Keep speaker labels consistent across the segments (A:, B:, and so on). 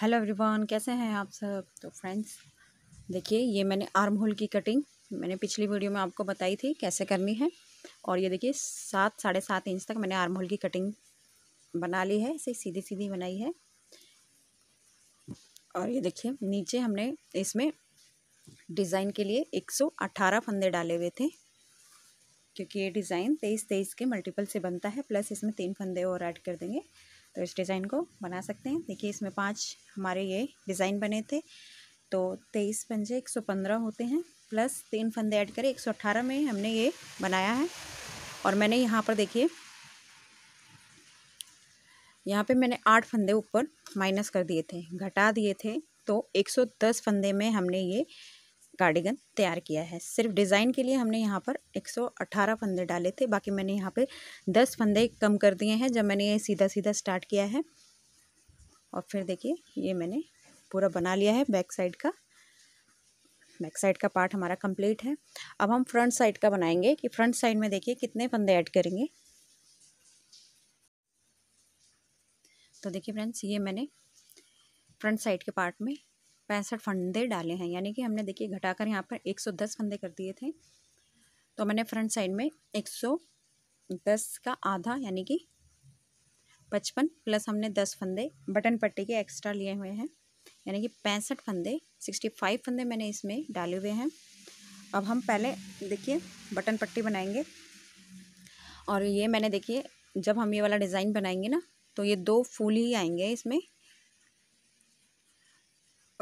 A: hello everyone कैसे हैं आप सब तो फ्रेंड्स देखिए ये मैंने आर्म होल की कटिंग मैंने पिछली वीडियो में आपको बताई थी कैसे करनी है और ये देखिए सात साढ़े सात इंच तक मैंने आर्म होल की कटिंग बना ली है इसे सीधी सीधी बनाई है और ये देखिए नीचे हमने इसमें डिज़ाइन के लिए एक सौ अट्ठारह फंदे डाले हुए थे क्योंकि ये डिज़ाइन तेईस तेईस के मल्टीपल से बनता है प्लस इसमें तीन फंदे और ऐड कर देंगे तो इस डिज़ाइन को बना सकते हैं देखिए इसमें पांच हमारे ये डिज़ाइन बने थे तो तेईस पंजे एक सौ पंद्रह होते हैं प्लस तीन फंदे ऐड करें एक सौ अट्ठारह में हमने ये बनाया है और मैंने यहाँ पर देखिए यहाँ पे मैंने आठ फंदे ऊपर माइनस कर दिए थे घटा दिए थे तो एक सौ दस फंदे में हमने ये कार्डिगन तैयार किया है सिर्फ डिज़ाइन के लिए हमने यहाँ पर 118 फंदे डाले थे बाकी मैंने यहाँ पे 10 फंदे कम कर दिए हैं जब मैंने ये सीधा सीधा स्टार्ट किया है और फिर देखिए ये मैंने पूरा बना लिया है बैक साइड का बैक साइड का पार्ट हमारा कंप्लीट है अब हम फ्रंट साइड का बनाएंगे कि फ्रंट साइड में देखिए कितने फंदे ऐड करेंगे तो देखिए फ्रेंड्स ये मैंने फ्रंट साइड के पार्ट में पैंसठ फंदे डाले हैं यानी कि हमने देखिए घटाकर यहाँ पर एक सौ दस फंदे कर दिए थे तो मैंने फ्रंट साइड में एक सौ दस का आधा यानी कि पचपन प्लस हमने दस फंदे बटन पट्टी के एक्स्ट्रा लिए हुए हैं यानी कि पैंसठ फंदे सिक्सटी फाइव फंदे मैंने इसमें डाले हुए हैं अब हम पहले देखिए बटन पट्टी बनाएंगे और ये मैंने देखिए जब हम ये वाला डिज़ाइन बनाएंगे ना तो ये दो फूल ही आएंगे इसमें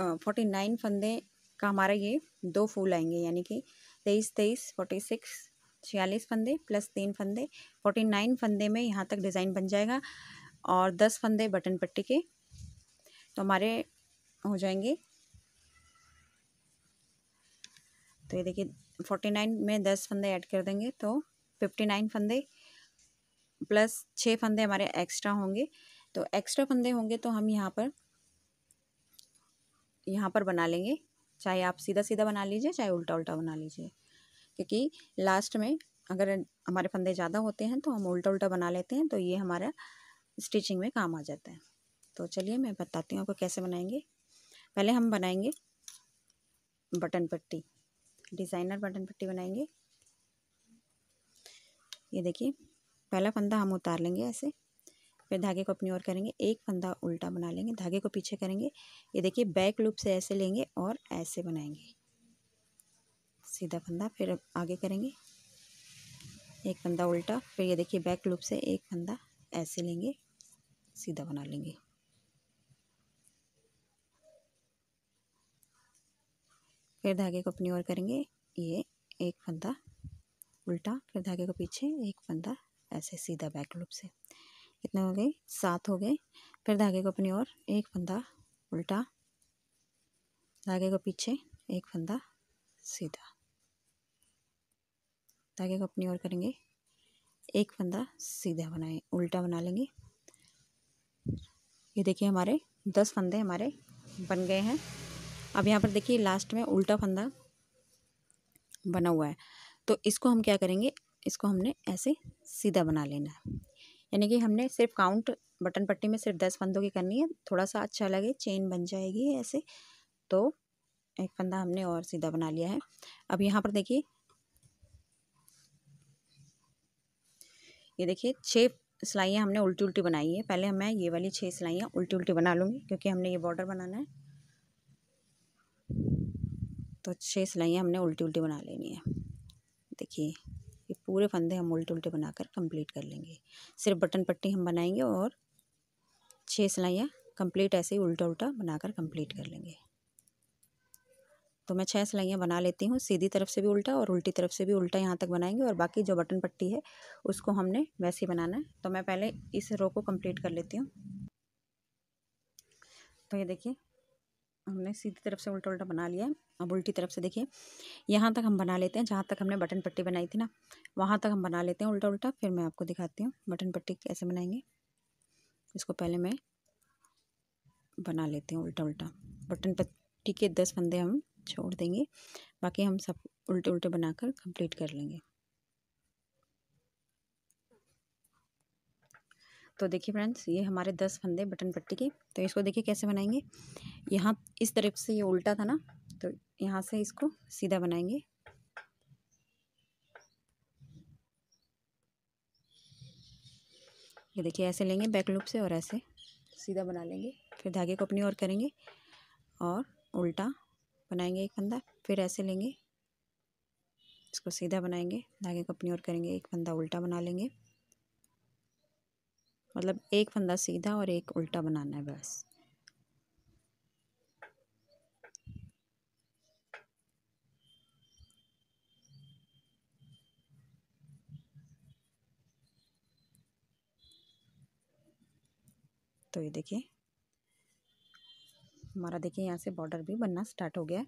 A: फोर्टी नाइन फंदे का हमारा ये दो फूल आएंगे यानी कि तेईस तेईस फोर्टी सिक्स छियालीस फंदे प्लस तीन फंदे फोर्टी नाइन फंदे में यहाँ तक डिज़ाइन बन जाएगा और दस फंदे बटन पट्टी के तो हमारे हो जाएंगे तो ये देखिए फोर्टी नाइन में दस फंदे ऐड कर देंगे तो फिफ्टी नाइन फंदे प्लस छः फंदे हमारे एक्स्ट्रा होंगे तो एक्स्ट्रा फंदे होंगे तो हम यहाँ पर यहाँ पर बना लेंगे चाहे आप सीधा सीधा बना लीजिए चाहे उल्टा उल्टा बना लीजिए क्योंकि लास्ट में अगर हमारे फंदे ज़्यादा होते हैं तो हम उल्टा उल्टा बना लेते हैं तो ये हमारा स्टिचिंग में काम आ जाता है तो चलिए मैं बताती हूँ आपको कैसे बनाएंगे पहले हम बनाएंगे बटन पट्टी डिज़ाइनर बटन पट्टी बनाएंगे ये देखिए पहला फंदा हम उतार लेंगे ऐसे फिर धागे को अपनी ओर करेंगे एक फंदा उल्टा बना लेंगे धागे को पीछे करेंगे ये देखिए बैक लूप से ऐसे लेंगे और ऐसे बनाएंगे सीधा फंदा फिर आगे करेंगे एक फंदा उल्टा फिर ये देखिए बैक लूप से एक फंदा ऐसे लेंगे सीधा बना लेंगे फिर धागे को अपनी ओर करेंगे ये एक फंदा उल्टा फिर धागे को पीछे एक फंदा ऐसे सीधा बैक लूप से कितने हो गए सात हो गए फिर धागे को अपनी ओर एक फंदा उल्टा धागे को पीछे एक फंदा सीधा धागे को अपनी ओर करेंगे एक फंदा सीधा बनाए उल्टा बना लेंगे ये देखिए हमारे दस फंदे हमारे बन गए हैं अब यहाँ पर देखिए लास्ट में उल्टा फंदा बना हुआ है तो इसको हम क्या करेंगे इसको हमने ऐसे सीधा बना लेना है यानी कि हमने सिर्फ काउंट बटन पट्टी में सिर्फ दस फंदों की करनी है थोड़ा सा अच्छा लगे चेन बन जाएगी ऐसे तो एक फंदा हमने और सीधा बना लिया है अब यहाँ पर देखिए ये देखिए छः सिलाइयाँ हमने उल्टी उल्टी बनाई है पहले मैं ये वाली छः सिलाइयाँ उल्टी उल्टी बना लूँगी क्योंकि हमने ये बॉर्डर बनाना है तो छः सिलाइयाँ हमने उल्टी उल्टी बना लेनी है देखिए ये पूरे फंदे हम उल्टे उल्टे बनाकर कंप्लीट कर लेंगे सिर्फ बटन पट्टी हम बनाएंगे और छः सिलाइयाँ कंप्लीट ऐसे ही उल्टा उल्टा बनाकर कंप्लीट कर लेंगे तो मैं छः सिलाइयाँ बना लेती हूँ सीधी तरफ से भी उल्टा और उल्टी तरफ से भी उल्टा यहाँ तक बनाएंगे और बाकी जो बटन पट्टी है उसको हमने वैसे ही बनाना है तो मैं पहले इस रो को कम्प्लीट कर लेती हूँ तो ये देखिए हमने सीधी तरफ से उल्टा उल्टा बना लिया है अब उल्टी तरफ से देखिए यहाँ तक हम बना लेते हैं जहाँ तक हमने बटन पट्टी बनाई थी ना वहाँ तक हम बना लेते हैं उल्टा उल्टा फिर मैं आपको दिखाती हूँ बटन पट्टी कैसे बनाएंगे इसको पहले मैं बना लेती हूँ उल्टा उल्टा बटन पट्टी के दस फंदे हम छोड़ देंगे बाकी हम सब उल्टे उल्टे बनाकर कंप्लीट कर लेंगे तो देखिए फ्रेंड्स ये हमारे दस फंदे बटन पट्टी के तो इसको देखिए कैसे बनाएंगे यहाँ इस तरफ से ये उल्टा था ना तो यहाँ से इसको सीधा बनाएंगे ये देखिए ऐसे लेंगे बैक लूप से और ऐसे सीधा बना लेंगे फिर धागे को अपनी ओर करेंगे और उल्टा बनाएंगे एक फंदा फिर ऐसे लेंगे इसको सीधा बनाएंगे धागे को अपनी ओर करेंगे एक फंदा उल्टा बना लेंगे मतलब एक फंदा सीधा और एक उल्टा बनाना है बस तो ये देखिए हमारा देखिए यहाँ से बॉर्डर भी बनना स्टार्ट हो गया है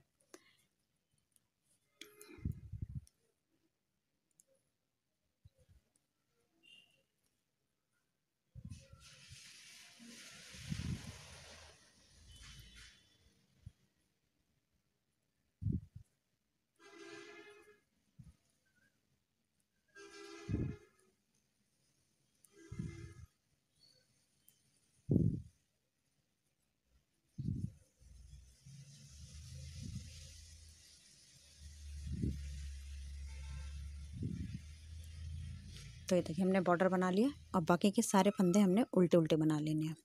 A: तो ये देखिए हमने बॉर्डर बना लिया और बाकी के सारे फंदे हमने उल्टे उल्टे बना लेने हैं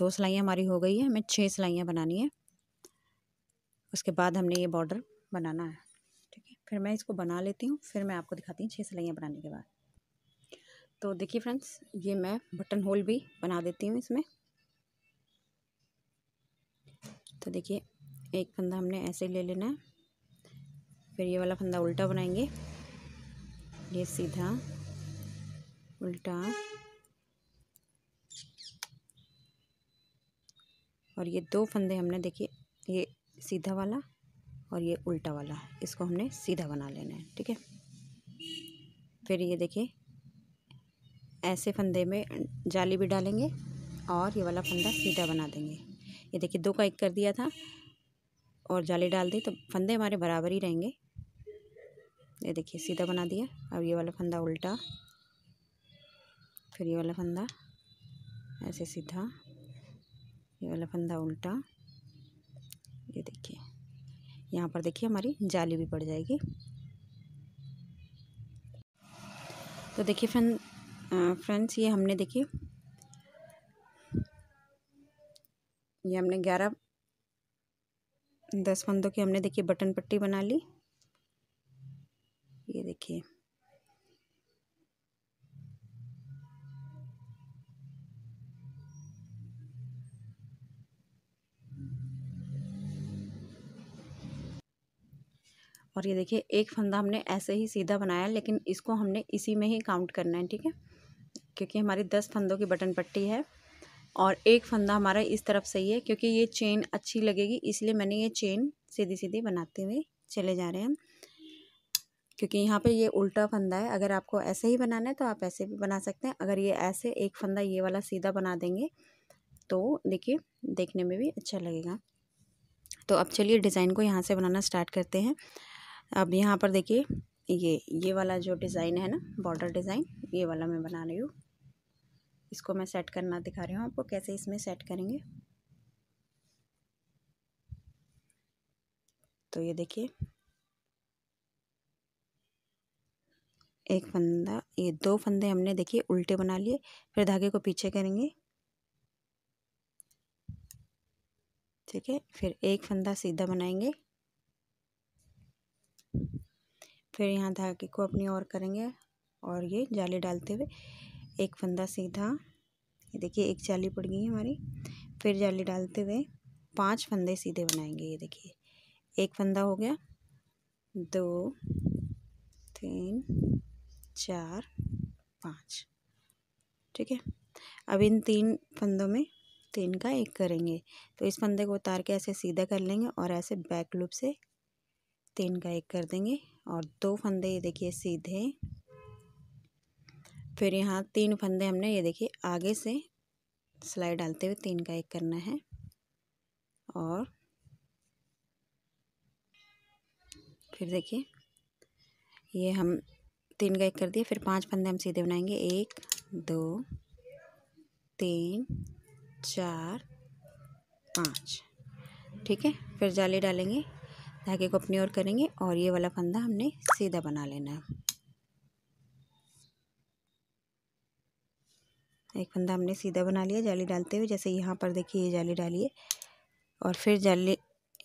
A: दो सिलाइयाँ हमारी हो गई है हमें छः सिलाइयाँ बनानी है उसके बाद हमने ये बॉर्डर बनाना है ठीक है फिर मैं इसको बना लेती हूँ फिर मैं आपको दिखाती हूँ छः सिलाइयाँ बनाने के बाद तो देखिए फ्रेंड्स ये मैं बटन होल भी बना देती हूँ इसमें तो देखिए एक फंदा हमने ऐसे ले लेना है फिर ये वाला फंदा उल्टा बनाएंगे ये सीधा उल्टा और ये दो फंदे हमने देखिए ये सीधा वाला और ये उल्टा वाला इसको हमने सीधा बना लेना है ठीक है फिर ये देखिए ऐसे फंदे में जाली भी डालेंगे और ये वाला फंदा सीधा बना देंगे ये देखिए दो का एक कर दिया था और जाली डाल दी तो फंदे हमारे बराबर ही रहेंगे ये देखिए सीधा बना दिया अब ये वाला फंदा उल्टा फिर ये वाला फंदा ऐसे सीधा ये वाला फंदा उल्टा ये देखिए यहाँ पर देखिए हमारी जाली भी पड़ जाएगी तो देखिए फ्रेंड फ्रेंड्स ये हमने देखिए ये हमने ग्यारह दस फंदों की हमने देखिए बटन पट्टी बना ली और ये देखिए एक फंदा हमने ऐसे ही सीधा बनाया लेकिन इसको हमने इसी में ही काउंट करना है ठीक है क्योंकि हमारी दस फंदों की बटन पट्टी है और एक फंदा हमारा इस तरफ से ही है क्योंकि ये चेन अच्छी लगेगी इसलिए मैंने ये चेन सीधी सीधी बनाते हुए चले जा रहे हैं क्योंकि यहाँ पे ये उल्टा फंदा है अगर आपको ऐसे ही बनाना है तो आप ऐसे भी बना सकते हैं अगर ये ऐसे एक फंदा ये वाला सीधा बना देंगे तो देखिए देखने में भी अच्छा लगेगा तो अब चलिए डिज़ाइन को यहाँ से बनाना स्टार्ट करते हैं अब यहाँ पर देखिए ये ये वाला जो डिज़ाइन है ना बॉर्डर डिज़ाइन ये वाला मैं बना रही हूँ इसको मैं सेट करना दिखा रही हूँ आपको कैसे इसमें सेट करेंगे तो ये देखिए एक फंदा ये दो फंदे हमने देखिए उल्टे बना लिए फिर धागे को पीछे करेंगे ठीक है फिर एक फंदा सीधा बनाएंगे फिर यहाँ धागे को अपनी ओर करेंगे और ये जाली डालते हुए एक फंदा सीधा ये देखिए एक जाली पड़ गई हमारी फिर जाली डालते हुए पांच फंदे सीधे बनाएंगे ये देखिए एक फंदा हो गया दो तीन चार पाँच ठीक है अब इन तीन फंदों में तीन का एक करेंगे तो इस फंदे को उतार के ऐसे सीधा कर लेंगे और ऐसे बैक लूप से तीन का एक कर देंगे और दो फंदे ये देखिए सीधे फिर यहाँ तीन फंदे हमने ये देखिए आगे से सिलाई डालते हुए तीन का एक करना है और फिर देखिए ये हम तीन का एक कर दिए फिर पांच फंदे हम सीधे बनाएंगे एक दो तीन चार पाँच ठीक है फिर जाली डालेंगे धागे को अपनी ओर करेंगे और ये वाला फंदा हमने सीधा बना लेना है एक फंदा हमने सीधा बना लिया जाली डालते हुए जैसे यहाँ पर देखिए ये जाली डालिए और फिर जाली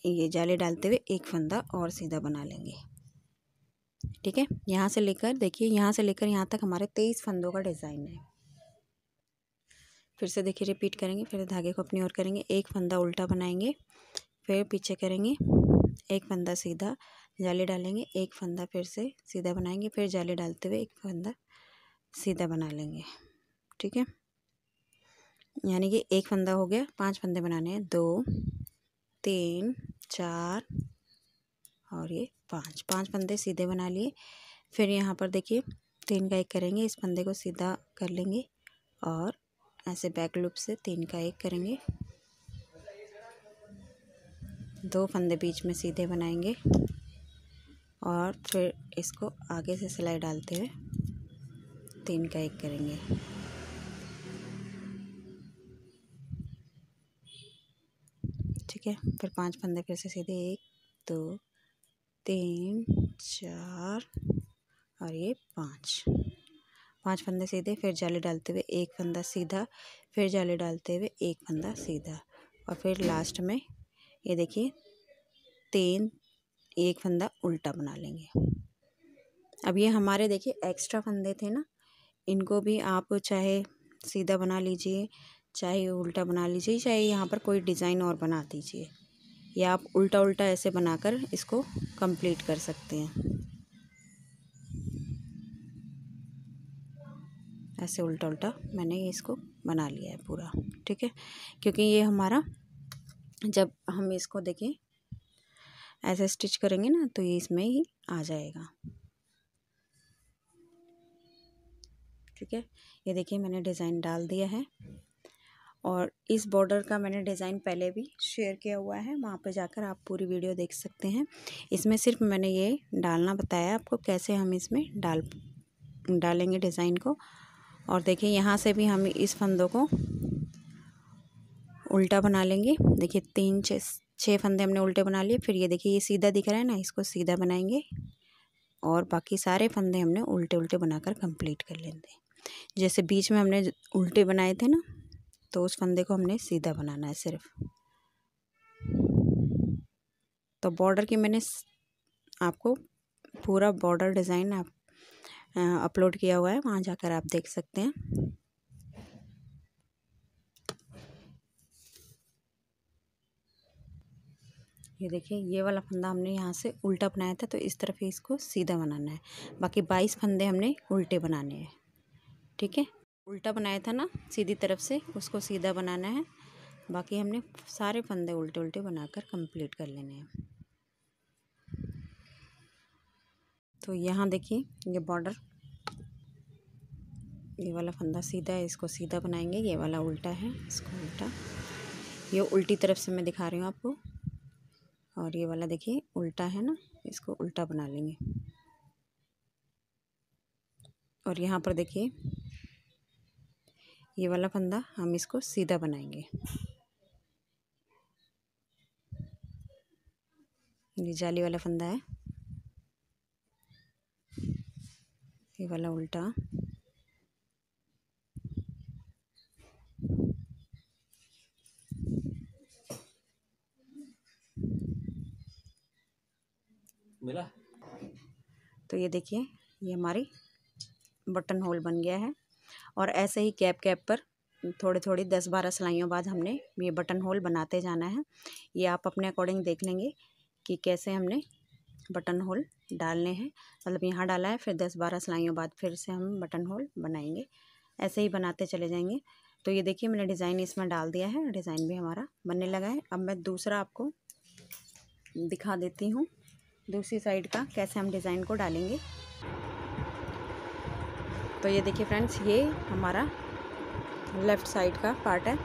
A: ये जाली डालते हुए एक फंदा और सीधा बना लेंगे ठीक है यहाँ से लेकर देखिए यहाँ से लेकर यहाँ तक हमारे तेईस फंदों का डिज़ाइन है फिर से देखिए रिपीट करेंगे फिर धागे को अपनी ओर करेंगे एक फंदा उल्टा बनाएंगे फिर पीछे करेंगे एक फंदा सीधा जाली डालेंगे एक फंदा फिर से सीधा बनाएंगे फिर जाली डालते हुए एक फंदा सीधा बना लेंगे ठीक है यानी कि एक फंदा हो गया पांच फंदे बनाने हैं दो तीन चार और ये पांच पांच फंदे सीधे बना लिए फिर यहाँ पर देखिए तीन का एक करेंगे इस फंदे को सीधा कर लेंगे और ऐसे बैक लूप से तीन का एक करेंगे दो फंदे बीच में सीधे बनाएंगे और फिर इसको आगे से सिलाई डालते हुए तीन का एक करेंगे ठीक है फिर पांच फंदे फिर से सीधे एक दो तीन चार और ये पांच पांच फंदे सीधे फिर जाली डालते हुए एक फंदा सीधा फिर जाली डालते हुए एक फंदा सीधा और फिर लास्ट में ये देखिए तीन एक फंदा उल्टा बना लेंगे अब ये हमारे देखिए एक्स्ट्रा फंदे थे ना इनको भी आप चाहे सीधा बना लीजिए चाहे उल्टा बना लीजिए चाहे यहाँ पर कोई डिज़ाइन और बना दीजिए या आप उल्टा उल्टा ऐसे बनाकर इसको कंप्लीट कर सकते हैं ऐसे उल्टा उल्टा मैंने इसको बना लिया है पूरा ठीक है क्योंकि ये हमारा जब हम इसको देखें ऐसे स्टिच करेंगे ना तो ये इसमें ही आ जाएगा ठीक है ये देखिए मैंने डिज़ाइन डाल दिया है और इस बॉर्डर का मैंने डिज़ाइन पहले भी शेयर किया हुआ है वहाँ पे जाकर आप पूरी वीडियो देख सकते हैं इसमें सिर्फ मैंने ये डालना बताया आपको कैसे हम इसमें डाल डालेंगे डिज़ाइन को और देखिए यहाँ से भी हम इस फंदों को उल्टा बना लेंगे देखिए तीन छः छः फंदे हमने उल्टे बना लिए फिर ये देखिए ये सीधा दिख रहा है ना इसको सीधा बनाएंगे और बाकी सारे फंदे हमने उल्टे उल्टे बनाकर कंप्लीट कर लेंगे जैसे बीच में हमने उल्टे बनाए थे ना तो उस फंदे को हमने सीधा बनाना है सिर्फ तो बॉर्डर की मैंने आपको पूरा बॉर्डर डिज़ाइन आप अपलोड किया हुआ है वहाँ जाकर आप देख सकते हैं ये देखिए ये वाला फंदा हमने यहाँ से उल्टा बनाया था तो इस तरफ ही इसको सीधा बनाना है बाकी बाईस फंदे हमने उल्टे बनाने हैं ठीक है उल्टा बनाया था ना सीधी तरफ से उसको सीधा बनाना है बाकी हमने सारे फंदे उल्टे उल्टे बनाकर कंप्लीट कर लेने हैं तो यहाँ देखिए ये बॉर्डर ये वाला फंदा सीधा है इसको सीधा बनाएंगे ये वाला उल्टा है इसको उल्टा ये उल्टी तरफ से मैं दिखा रही हूँ आपको और ये वाला देखिए उल्टा है ना इसको उल्टा बना लेंगे और यहाँ पर देखिए ये वाला फंदा हम इसको सीधा बनाएंगे ये जाली वाला फंदा है ये वाला उल्टा मिला तो ये देखिए ये हमारी बटन होल बन गया है और ऐसे ही कैप कैप पर थोड़े थोड़ी दस बारह सिलाइयों बाद हमने ये बटन होल बनाते जाना है ये आप अपने अकॉर्डिंग देख लेंगे कि कैसे हमने बटन होल डालने हैं मतलब यहाँ डाला है फिर दस बारह सिलाइयों बाद फिर से हम बटन होल बनाएंगे ऐसे ही बनाते चले जाएंगे तो ये देखिए मैंने डिज़ाइन इसमें डाल दिया है डिज़ाइन भी हमारा बनने लगा है अब मैं दूसरा आपको दिखा देती हूँ दूसरी साइड का कैसे हम डिज़ाइन को डालेंगे तो ये देखिए फ्रेंड्स ये हमारा लेफ़्ट साइड का पार्ट है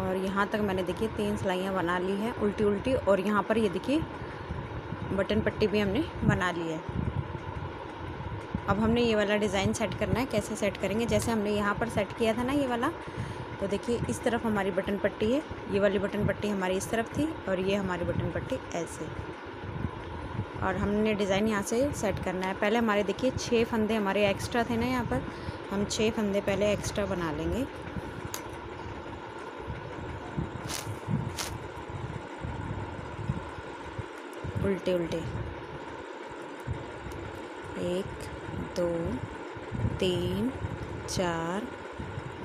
A: और यहाँ तक मैंने देखिए तीन सिलाइयाँ बना ली हैं उल्टी उल्टी और यहाँ पर ये देखिए बटन पट्टी भी हमने बना ली है अब हमने ये वाला डिज़ाइन सेट करना है कैसे सेट करेंगे जैसे हमने यहाँ पर सेट किया था ना ये वाला तो देखिए इस तरफ हमारी बटन पट्टी है ये वाली बटन पट्टी हमारी इस तरफ थी और ये हमारी बटन पट्टी ऐसे और हमने डिज़ाइन यहाँ से सेट करना है पहले हमारे देखिए छः फंदे हमारे एक्स्ट्रा थे ना यहाँ पर हम छः फंदे पहले एक्स्ट्रा बना लेंगे उल्टे उल्टे एक दो तीन चार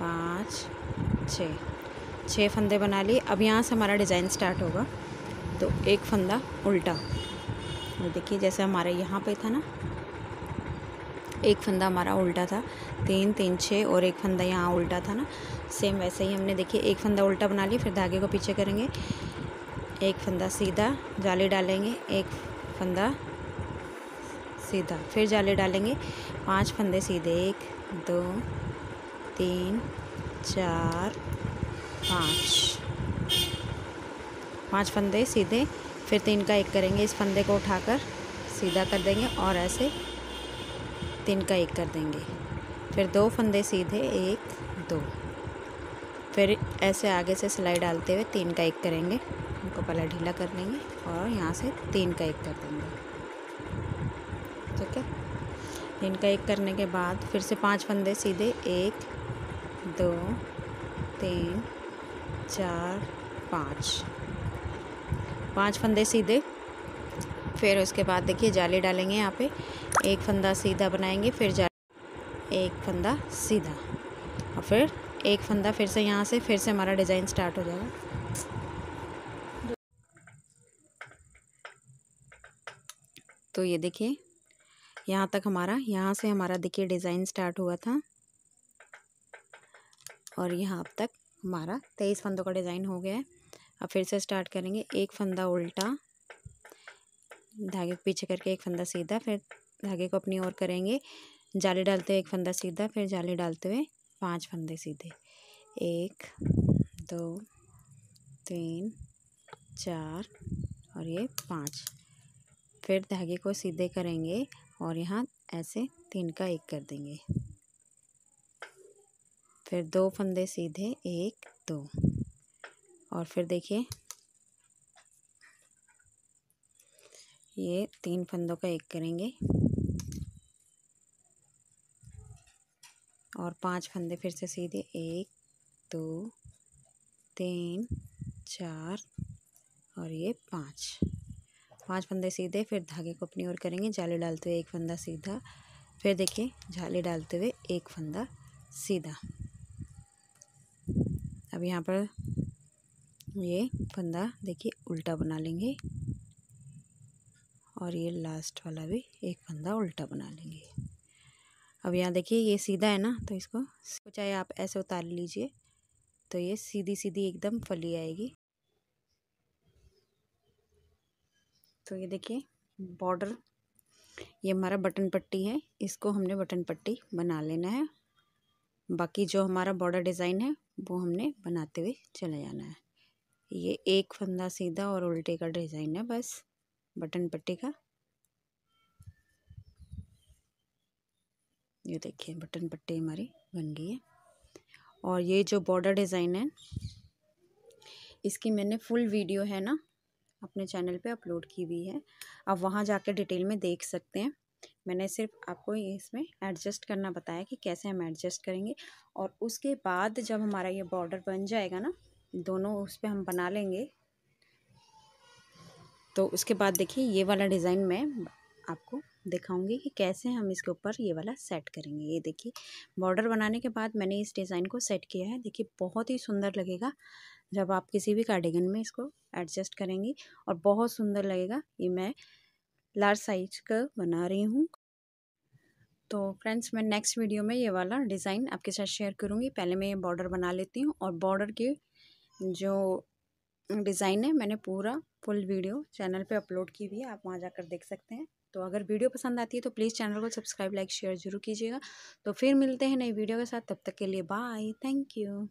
A: पाँच छ छः फंदे बना लिए अब यहाँ से हमारा डिज़ाइन स्टार्ट होगा तो एक फंदा उल्टा इसमें देखिए जैसे हमारे यहाँ पे था ना एक फंदा हमारा उल्टा था तीन तीन छः और एक फंदा यहाँ उल्टा था ना सेम वैसे ही हमने देखिए एक फंदा उल्टा बना लिया फिर धागे को पीछे करेंगे एक फंदा सीधा जाली डालेंगे एक फंदा सीधा फिर जाले डालेंगे पांच फंदे सीधे एक दो तीन चार पाँच पांच फंदे सीधे फिर तीन का एक करेंगे इस फंदे को उठाकर सीधा कर देंगे और ऐसे तीन का एक कर देंगे फिर दो फंदे सीधे एक दो फिर ऐसे आगे से सिलाई डालते हुए तीन का एक करेंगे उनको पहले ढीला कर लेंगे और यहाँ से तीन का एक कर देंगे ठीक है तीन का एक करने के बाद फिर से पांच फंदे सीधे एक दो तीन चार पाँच पांच फंदे सीधे फिर उसके बाद देखिए जाली डालेंगे यहाँ पे एक फंदा सीधा बनाएंगे फिर जा एक फंदा सीधा और फिर एक फंदा फिर से यहाँ से फिर से हमारा डिज़ाइन स्टार्ट हो जाएगा तो ये देखिए यहाँ तक हमारा यहाँ से हमारा देखिए डिज़ाइन स्टार्ट हुआ था और यहाँ अब तक हमारा तेईस फंदों का डिज़ाइन हो गया है अब फिर से स्टार्ट करेंगे एक फंदा उल्टा धागे को पीछे करके एक फंदा सीधा फिर धागे को अपनी ओर करेंगे जाले डालते हुए एक फंदा सीधा फिर जाले डालते हुए पांच फंदे सीधे एक दो तीन चार और ये पाँच फिर धागे को सीधे करेंगे और यहाँ ऐसे तीन का एक कर देंगे फिर दो फंदे सीधे एक दो और फिर देखिए ये तीन फंदों का एक करेंगे और पांच फंदे फिर से सीधे एक दो तीन चार और ये पांच पांच फंदे सीधे फिर धागे को अपनी ओर करेंगे जाली डालते हुए एक फंदा सीधा फिर देखिए जाली डालते हुए एक फंदा सीधा अब यहाँ पर ये फंदा देखिए उल्टा बना लेंगे और ये लास्ट वाला भी एक फंदा उल्टा बना लेंगे अब यहाँ देखिए ये सीधा है ना तो इसको चाहे आप ऐसे उतार लीजिए तो ये सीधी सीधी एकदम फली आएगी तो ये देखिए बॉर्डर ये हमारा बटन पट्टी है इसको हमने बटन पट्टी बना लेना है बाकी जो हमारा बॉर्डर डिज़ाइन है वो हमने बनाते हुए चले जाना है ये एक फंदा सीधा और उल्टे का डिज़ाइन है बस बटन पट्टी का ये देखिए बटन पट्टी हमारी बन गई है और ये जो बॉर्डर डिज़ाइन है इसकी मैंने फुल वीडियो है ना अपने चैनल पे अपलोड की हुई है आप वहाँ जाकर डिटेल में देख सकते हैं मैंने सिर्फ आपको इसमें एडजस्ट करना बताया कि कैसे हम एडजस्ट करेंगे और उसके बाद जब हमारा ये बॉर्डर बन जाएगा ना दोनों उस पर हम बना लेंगे तो उसके बाद देखिए ये वाला डिज़ाइन मैं आपको दिखाऊंगी कि कैसे हम इसके ऊपर ये वाला सेट करेंगे ये देखिए बॉर्डर बनाने के बाद मैंने इस डिज़ाइन को सेट किया है देखिए बहुत ही सुंदर लगेगा जब आप किसी भी कार्डिगन में इसको एडजस्ट करेंगी और बहुत सुंदर लगेगा ये मैं लार्ज साइज का बना रही हूँ तो फ्रेंड्स मैं नेक्स्ट वीडियो में ये वाला डिज़ाइन आपके साथ शेयर करूँगी पहले मैं ये बॉर्डर बना लेती हूँ और बॉर्डर के जो डिज़ाइन है मैंने पूरा फुल वीडियो चैनल पे अपलोड की हुई है आप वहाँ जाकर देख सकते हैं तो अगर वीडियो पसंद आती है तो प्लीज़ चैनल को सब्सक्राइब लाइक शेयर जरूर कीजिएगा तो फिर मिलते हैं नई वीडियो के साथ तब तक के लिए बाय थैंक यू